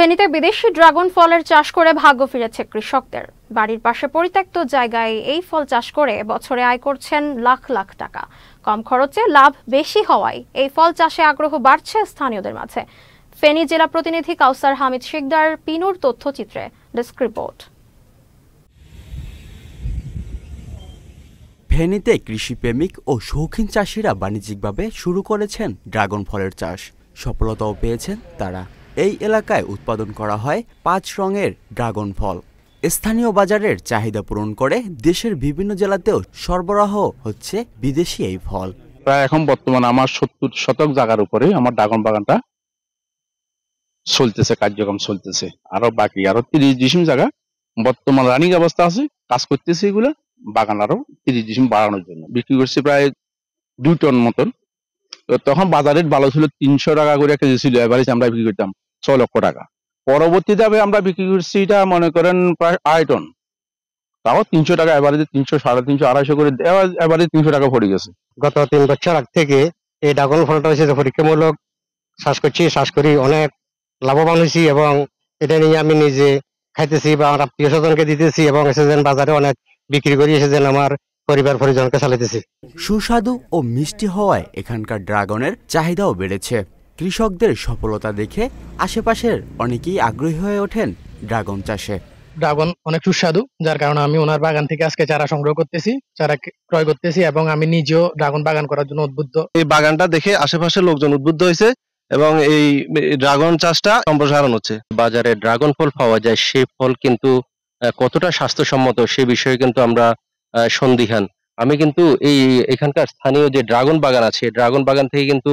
ফেনীতে বিদেশি ড্রাগন ফলের চাষ করে ভাগ্য ফিরেছে কৃষকদের বাড়ির পাশে পরিত্যক্ত জায়গায় এই ফল চাষ করে বছরে আয় করছেন লাখ লাখ টাকা কম খরচে লাভ বেশি হওয়ায় এই ফল চাষে আগ্রহ বাড়ছে স্থানীয়দের মাঝে ফেনী জেলা প্রতিনিধি কাউসার হামিদ শিকদার পিনুর তথ্যচিত্রে ডেস্ক রিপোর্ট ফেনীতে কৃষিপ্রেমিক ও শৌখিন চাষিরা বাণিজ্যিকভাবে শুরু করেছেন ড্রাগন ফলের চাষ সফলতাও পেয়েছেন তারা এই এলাকায় উৎপাদন করা হয় পাঁচ রঙের ড্রাগন ফল স্থানীয় বাজারের চাহিদা পূরণ করে দেশের বিভিন্ন জেলাতেও সরবরাহ হচ্ছে বিদেশি এই ফল প্রায় এখন বর্তমানে আমার সত্তর শতক জায়গার উপরে আমার ড্রাগন বাগানটা চলতেছে কার্যক্রম চলতেছে আরো বাকি আরো তিরিশ ডিসিম জায়গা বর্তমান রানিং অবস্থা আছে কাজ করতেছে এগুলো বাগান আরো তিরিশ ডিসিম বাড়ানোর জন্য বিক্রি করছে প্রায় দুই টন মতন তখন বাজারের ভালো ছিল তিনশো টাকা করে একটা ছিল এভারেজ আমরা বিক্রি করতাম ছ লক্ষ টাকা পরবর্তী দামে আমরা বিক্রি করছি এটা মনে করেন প্রায় টন তাও তিনশো টাকা এভারেজে তিনশো সাড়ে তিনশো আড়াইশো করে এভারেজ তিনশো টাকা পড়ে গেছে গত তিন বছর আগ থেকে এই ডাগল ফলটা হচ্ছে পরীক্ষামূলক শ্বাস করছি শ্বাস করি অনেক লাভবান হয়েছি এবং এটা নিয়ে আমি নিজে খাইতেছি বা আমার আত্মীয় স্বজনকে দিতেছি এবং এসেছেন বাজারে অনেক বিক্রি করি এসেছেন আমার পরিবার পরিজনকে চালাতেছি সুস্বাদু ও মিষ্টি হওয়ায় এখানকার ড্রাগনের চাহিদাও বেড়েছে কৃষকদের সফলতা দেখে আশেপাশের অনেকেই আগ্রহী হয়ে ওঠেন ড্রাগন চাষে ড্রাগন অনেক সুস্বাদু যার কারণে আমি ওনার বাগান থেকে আজকে চারা সংগ্রহ করতেছি চারা ক্রয় করতেছি এবং আমি নিজেও ড্রাগন বাগান করার জন্য উদ্বুদ্ধ এই বাগানটা দেখে আশেপাশের লোকজন উদ্বুদ্ধ হয়েছে এবং এই ড্রাগন চাষটা সম্প্রসারণ হচ্ছে বাজারে ড্রাগন ফল পাওয়া যায় সেই ফল কিন্তু কতটা স্বাস্থ্যসম্মত সে বিষয়ে কিন্তু আমরা সন্দিহান আমি কিন্তু এই এখানকার স্থানীয় যে ড্রাগন বাগান আছে ড্রাগন বাগান থেকে কিন্তু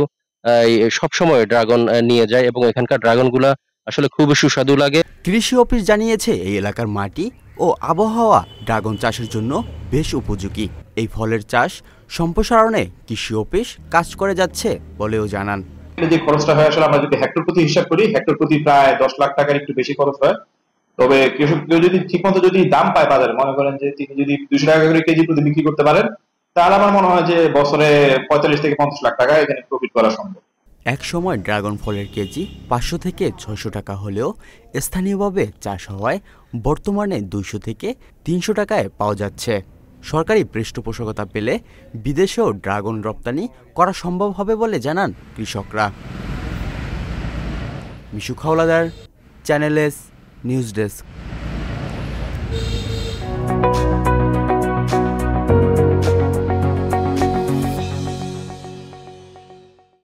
সবসময় ড্রাগন নিয়ে যায় এবং এখানকার ড্রাগনগুলা আসলে খুব সুস্বাদু লাগে কৃষি অফিস জানিয়েছে এই এলাকার মাটি ও আবহাওয়া ড্রাগন চাষের জন্য বেশ উপযোগী এই ফলের চাষ সম্প্রসারণে কৃষি অফিস কাজ করে যাচ্ছে বলেও জানান যে খরচটা হয় আসলে আমরা যদি হেক্টর প্রতি হিসাব করি হেক্টর প্রতি প্রায় দশ লাখ টাকার একটু বেশি খরচ হয় তবে কৃষক যদি মতো যদি দাম পায় বাজারে মনে করেন যে তিনি যদি দুশো টাকা করে কেজি প্রতি বিক্রি করতে পারেন তাহলে আমার মনে হয় যে বছরে পঁয়তাল্লিশ থেকে পঞ্চাশ লাখ টাকা এখানে প্রফিট করা সম্ভব এক সময় ড্রাগন ফলের কেজি পাঁচশো থেকে ছয়শো টাকা হলেও স্থানীয়ভাবে চাষ হওয়ায় বর্তমানে দুইশো থেকে তিনশো টাকায় পাওয়া যাচ্ছে সরকারি পৃষ্ঠপোষকতা পেলে বিদেশেও ড্রাগন রপ্তানি করা সম্ভব হবে বলে জানান কৃষকরা Mishu Khawladar channel S news desk